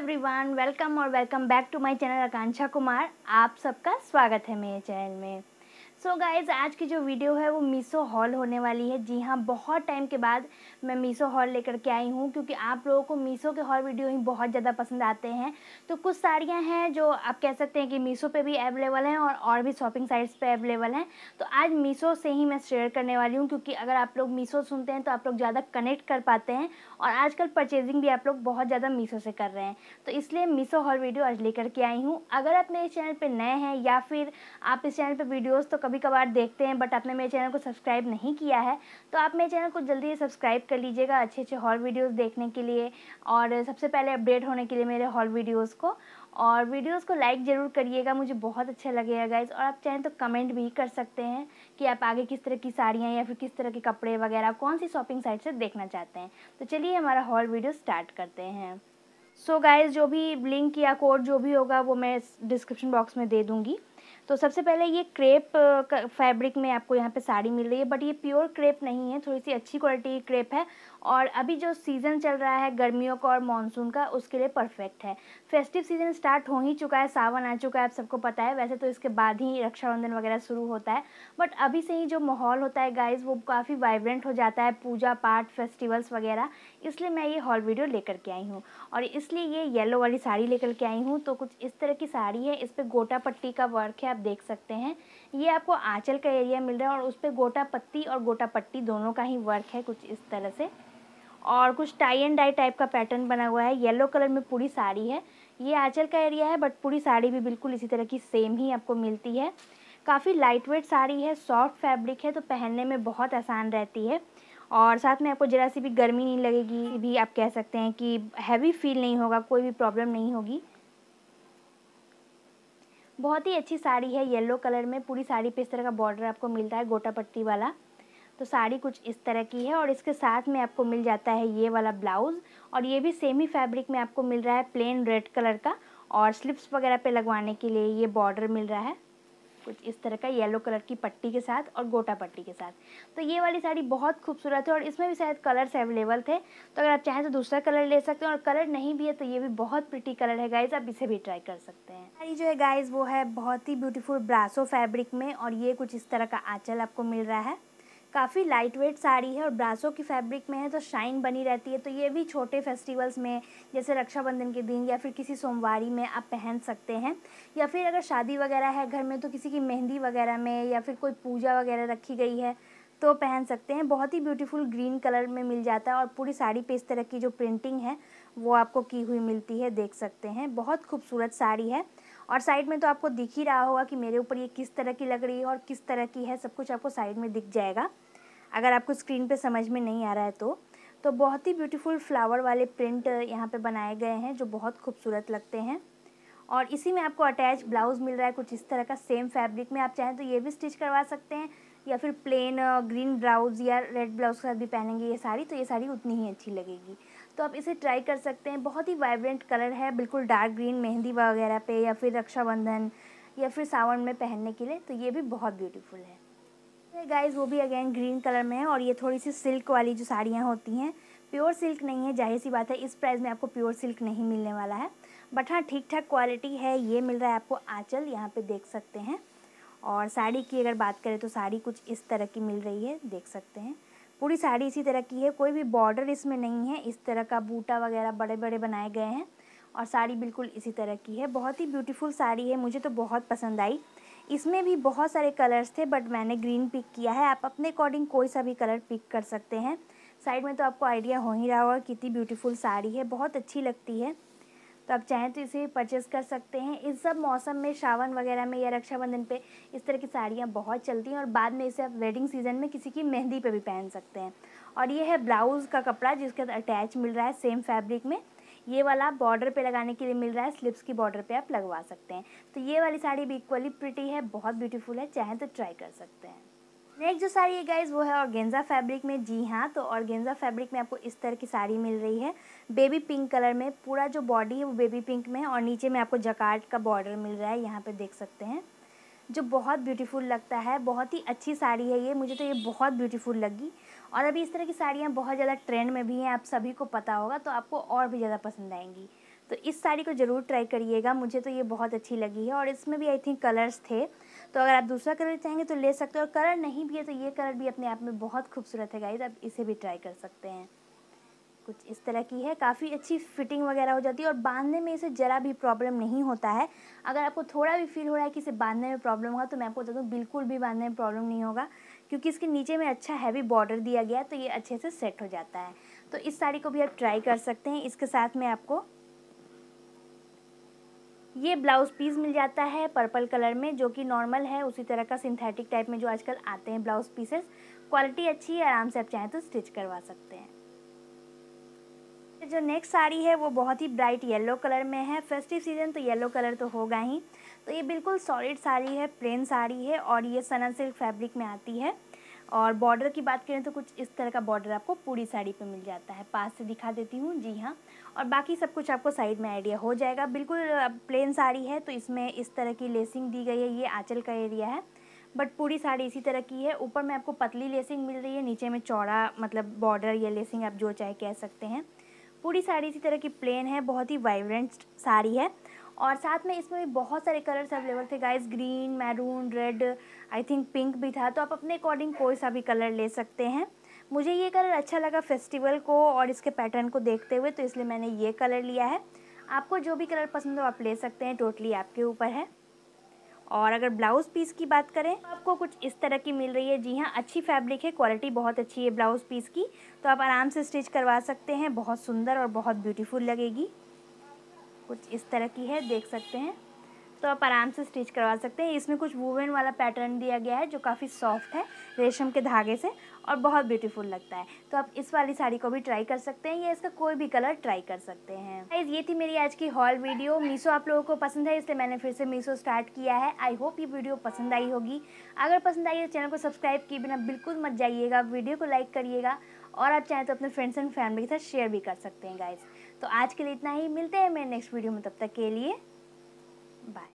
everyone welcome और welcome back to my channel Akanksha Kumar आप सबका स्वागत है मेरे चैनल में सो so गाइज आज की जो वीडियो है वो मीसो हॉल होने वाली है जी हाँ बहुत टाइम के बाद मैं मीसो हॉल लेकर के आई हूँ क्योंकि आप लोगों को मीसो के हॉल वीडियो ही बहुत ज़्यादा पसंद आते हैं तो कुछ साड़ियाँ हैं जो आप कह सकते हैं कि मीसो पे भी अवेलेबल हैं और और भी शॉपिंग साइट्स पे अवेलेबल हैं तो आज मीसो से ही मैं शेयर करने वाली हूँ क्योंकि अगर आप लोग मीसो सुनते हैं तो आप लोग ज़्यादा कनेक्ट कर पाते हैं और आजकल परचेजिंग भी आप लोग बहुत ज़्यादा मीसो से कर रहे हैं तो इसलिए मीसो हॉल वीडियो आज लेकर के आई हूँ अगर आप मेरे चैनल पर नए हैं या फिर आप इस चैनल पर वीडियोज़ तो कभी कभार देखते हैं बट आपने मेरे चैनल को सब्सक्राइब नहीं किया है तो आप मेरे चैनल को जल्दी सब्सक्राइब कर लीजिएगा अच्छे अच्छे हॉल वीडियोज़ देखने के लिए और सबसे पहले अपडेट होने के लिए मेरे हॉल वीडियोज़ को और वीडियोस को लाइक ज़रूर करिएगा मुझे बहुत अच्छा लगेगा गाइज और आप चाहें तो कमेंट भी कर सकते हैं कि आप आगे किस तरह की साड़ियाँ या फिर किस तरह के कपड़े वगैरह कौन सी शॉपिंग साइट से देखना चाहते हैं तो चलिए हमारा हॉल वीडियो स्टार्ट करते हैं सो so गाइज जो भी लिंक या कोड जो भी होगा वो मैं डिस्क्रिप्शन बॉक्स में दे दूँगी तो सबसे पहले ये क्रेप फैब्रिक में आपको यहाँ पे साड़ी मिल रही है बट ये प्योर क्रेप नहीं है थोड़ी सी अच्छी क्वालिटी की क्रेप है और अभी जो सीज़न चल रहा है गर्मियों का और मानसून का उसके लिए परफेक्ट है फेस्टिव सीज़न स्टार्ट हो ही चुका है सावन आ चुका है आप सबको पता है वैसे तो इसके बाद ही रक्षाबंधन वगैरह शुरू होता है बट अभी से ही जो माहौल होता है गाइज वो काफ़ी वाइब्रेंट हो जाता है पूजा पाठ फेस्टिवल्स वगैरह इसलिए मैं ये हॉल वीडियो लेकर के आई हूँ और इसलिए ये येलो वाली साड़ी लेकर के आई हूँ तो कुछ इस तरह की साड़ी है इस पर गोटा पट्टी का वर्क है देख सकते हैं ये आपको आँचल का एरिया मिल रहा है और उस पर गोटा पत्ती और गोटा पट्टी दोनों का ही वर्क है कुछ इस तरह से और कुछ टाई एंड डाई टाइप का पैटर्न बना हुआ है येलो कलर में पूरी साड़ी है ये आँचल का एरिया है बट पूरी साड़ी भी बिल्कुल इसी तरह की सेम ही आपको मिलती है काफ़ी लाइट वेट साड़ी है सॉफ्ट फैब्रिक है तो पहनने में बहुत आसान रहती है और साथ में आपको ज़रा सी भी गर्मी नहीं लगेगी भी आप कह सकते हैं कि हैवी फील नहीं होगा कोई भी प्रॉब्लम नहीं होगी बहुत ही अच्छी साड़ी है येलो कलर में पूरी साड़ी पे इस तरह का बॉर्डर आपको मिलता है गोटा पट्टी वाला तो साड़ी कुछ इस तरह की है और इसके साथ में आपको मिल जाता है ये वाला ब्लाउज़ और ये भी सेमी फैब्रिक में आपको मिल रहा है प्लेन रेड कलर का और स्लिप्स वगैरह पे लगवाने के लिए ये बॉर्डर मिल रहा है कुछ इस तरह का येलो कलर की पट्टी के साथ और गोटा पट्टी के साथ तो ये वाली साड़ी बहुत खूबसूरत है और इसमें भी शायद कलर्स अवेलेबल थे तो अगर आप चाहें तो दूसरा कलर ले सकते हैं और कलर नहीं भी है तो ये भी बहुत प्रिटी कलर है गाइज आप इसे भी ट्राई कर सकते हैं साड़ी जो है गाइज वो है बहुत ही ब्यूटीफुल ब्रासो फैब्रिक में और ये कुछ इस तरह का आँचल आपको मिल रहा है काफ़ी लाइट वेट साड़ी है और ब्रासो की फैब्रिक में है तो शाइन बनी रहती है तो ये भी छोटे फेस्टिवल्स में जैसे रक्षाबंधन के दिन या फिर किसी सोमवारी में आप पहन सकते हैं या फिर अगर शादी वगैरह है घर में तो किसी की मेहंदी वगैरह में या फिर कोई पूजा वगैरह रखी गई है तो पहन सकते हैं बहुत ही ब्यूटीफुल ग्रीन कलर में मिल जाता है और पूरी साड़ी पे इस तरह की जो प्रिंटिंग है वो आपको की हुई मिलती है देख सकते हैं बहुत खूबसूरत साड़ी है और साइड में तो आपको दिख ही रहा होगा कि मेरे ऊपर ये किस तरह की लग रही है और किस तरह की है सब कुछ आपको साइड में दिख जाएगा अगर आपको स्क्रीन पे समझ में नहीं आ रहा है तो तो बहुत ही ब्यूटीफुल फ्लावर वाले प्रिंट यहाँ पे बनाए गए हैं जो बहुत खूबसूरत लगते हैं और इसी में आपको अटैच ब्लाउज़ मिल रहा है कुछ इस तरह का सेम फैब्रिक में आप चाहें तो ये भी स्टिच करवा सकते हैं या फिर प्लेन ग्रीन ब्लाउज़ या रेड ब्लाउज़ के साथ भी पहनेंगे ये साड़ी तो ये साड़ी उतनी ही अच्छी लगेगी तो आप इसे ट्राई कर सकते हैं बहुत ही वाइब्रेंट कलर है बिल्कुल डार्क ग्रीन मेहंदी वगैरह पे या फिर रक्षाबंधन या फिर सावन में पहनने के लिए तो ये भी बहुत ब्यूटीफुल है गाइज़ वो भी अगेन ग्रीन कलर में है और ये थोड़ी सी सिल्क वाली जो साड़ियाँ होती हैं प्योर सिल्क नहीं है जाहिर सी बात है इस प्राइस में आपको प्योर सिल्क नहीं मिलने वाला है बट हाँ ठीक ठाक क्वालिटी है ये मिल रहा है आपको आँचल यहाँ पे देख सकते हैं और साड़ी की अगर बात करें तो साड़ी कुछ इस तरह की मिल रही है देख सकते हैं पूरी साड़ी इसी तरह की है कोई भी बॉर्डर इसमें नहीं है इस तरह का बूटा वगैरह बड़े बड़े बनाए गए हैं और साड़ी बिल्कुल इसी तरह की है बहुत ही ब्यूटीफुल साड़ी है मुझे तो बहुत पसंद आई इसमें भी बहुत सारे कलर्स थे बट मैंने ग्रीन पिक किया है आप अपने अकॉर्डिंग कोई सा भी कलर पिक कर सकते हैं साइड में तो आपको आइडिया हो ही रहा होगा कितनी ब्यूटीफुल साड़ी है बहुत अच्छी लगती है तो आप चाहें तो इसे परचेस कर सकते हैं इस सब मौसम में श्रावण वगैरह में या रक्षाबंधन पे इस तरह की साड़ियाँ बहुत चलती हैं और बाद में इसे आप वेडिंग सीजन में किसी की मेहंदी पे भी पहन सकते हैं और ये है ब्लाउज़ का कपड़ा जिसके अटैच मिल रहा है सेम फैब्रिक में ये वाला आप बॉर्डर पे लगाने के लिए मिल रहा है स्लिप्स की बॉर्डर पे आप लगवा सकते हैं तो ये वाली साड़ी भी इक्वली प्रिटी है बहुत ब्यूटीफुल है चाहें तो ट्राई कर सकते हैं नेक्स्ट जो साड़ी है गाइज वो है ऑर्गेंजा फैब्रिक में जी हाँ तो ऑर्गेंजा फैब्रिक में आपको इस तरह की साड़ी मिल रही है बेबी पिंक कलर में पूरा जो बॉडी है वो बेबी पिंक में है और नीचे में आपको जकार्ड का बॉर्डर मिल रहा है यहाँ पे देख सकते हैं जो बहुत ब्यूटीफुल लगता है बहुत ही अच्छी साड़ी है ये मुझे तो ये बहुत ब्यूटीफुल लगी और अभी इस तरह की साड़ियाँ बहुत ज़्यादा ट्रेंड में भी हैं आप सभी को पता होगा तो आपको और भी ज़्यादा पसंद आएंगी तो इस साड़ी को ज़रूर ट्राई करिएगा मुझे तो ये बहुत अच्छी लगी है और इसमें भी आई थिंक कलर्स थे तो अगर आप दूसरा कलर चाहेंगे तो ले सकते हो और कलर नहीं भी है तो ये कलर भी अपने आप में बहुत खूबसूरत है गाइज आप इसे भी ट्राई कर सकते हैं कुछ इस तरह की है काफ़ी अच्छी फिटिंग वगैरह हो जाती है और बांधने में इसे ज़रा भी प्रॉब्लम नहीं होता है अगर आपको थोड़ा भी फील हो रहा है कि इसे बांधने में प्रॉब्लम होगा तो मैं आपको बता दूँ बिल्कुल भी बांधने में प्रॉब्लम नहीं होगा क्योंकि इसके नीचे में अच्छा हैवी बॉर्डर दिया गया है तो ये अच्छे से सेट हो जाता है तो इस साड़ी को भी आप ट्राई कर सकते हैं इसके साथ में आपको ये ब्लाउज़ पीस मिल जाता है पर्पल कलर में जो कि नॉर्मल है उसी तरह का सिंथेटिक टाइप में जो आजकल आते हैं ब्लाउज़ पीसेस क्वालिटी अच्छी है आराम से आप चाहें तो स्टिच करवा सकते हैं जो नेक्स्ट साड़ी है वो बहुत ही ब्राइट येलो कलर में है फेस्टिव सीजन तो येलो कलर तो होगा ही तो ये बिल्कुल सॉलिड साड़ी है प्लेन साड़ी है और ये सनन सिल्क फैब्रिक में आती है और बॉर्डर की बात करें तो कुछ इस तरह का बॉर्डर आपको पूरी साड़ी पे मिल जाता है पास से दिखा देती हूँ जी हाँ और बाकी सब कुछ आपको साइड में आइडिया हो जाएगा बिल्कुल प्लेन साड़ी है तो इसमें इस तरह की लेसिंग दी गई है ये आँचल का एरिया है बट पूरी साड़ी इसी तरह की है ऊपर में आपको पतली लेसिंग मिल रही है नीचे में चौड़ा मतलब बॉर्डर या लेसिंग आप जो चाहे कह सकते हैं पूरी साड़ी इसी तरह की प्लेन है बहुत ही वाइब्रेंट साड़ी है और साथ में इसमें भी बहुत सारे कलर्स अवेलेबल थे guys green maroon red I think pink भी था तो आप अपने अकॉर्डिंग कोई सा भी कलर ले सकते हैं मुझे ये कलर अच्छा लगा फेस्टिवल को और इसके पैटर्न को देखते हुए तो इसलिए मैंने ये कलर लिया है आपको जो भी कलर पसंद हो आप ले सकते हैं टोटली आपके ऊपर है और अगर ब्लाउज़ पीस की बात करें तो आपको कुछ इस तरह की मिल रही है जी हाँ अच्छी फैब्रिक है क्वालिटी बहुत अच्छी है ब्लाउज़ पीस की तो आप आराम से स्टिच करवा सकते हैं बहुत सुंदर और बहुत ब्यूटीफुल लगेगी कुछ इस तरह की है देख सकते हैं तो आप आराम से स्टिच करवा सकते हैं इसमें कुछ वूवन वाला पैटर्न दिया गया है जो काफ़ी सॉफ्ट है रेशम के धागे से और बहुत ब्यूटीफुल लगता है तो आप इस वाली साड़ी को भी ट्राई कर सकते हैं या इसका कोई भी कलर ट्राई कर सकते हैं ये थी मेरी आज की हॉल वीडियो मीशो आप लोगों को पसंद है इसलिए मैंने फिर से मीशो स्टार्ट किया है आई होप ये वीडियो पसंद आई होगी अगर पसंद आई तो चैनल को सब्सक्राइब किए बिना बिल्कुल मत जाइएगा वीडियो को लाइक करिएगा और आप चाहें तो अपने फ्रेंड्स एंड फैमिली के साथ शेयर भी कर सकते हैं गाइज़ तो आज के लिए इतना ही मिलते हैं मेरे नेक्स्ट वीडियो में तब तक के लिए बाय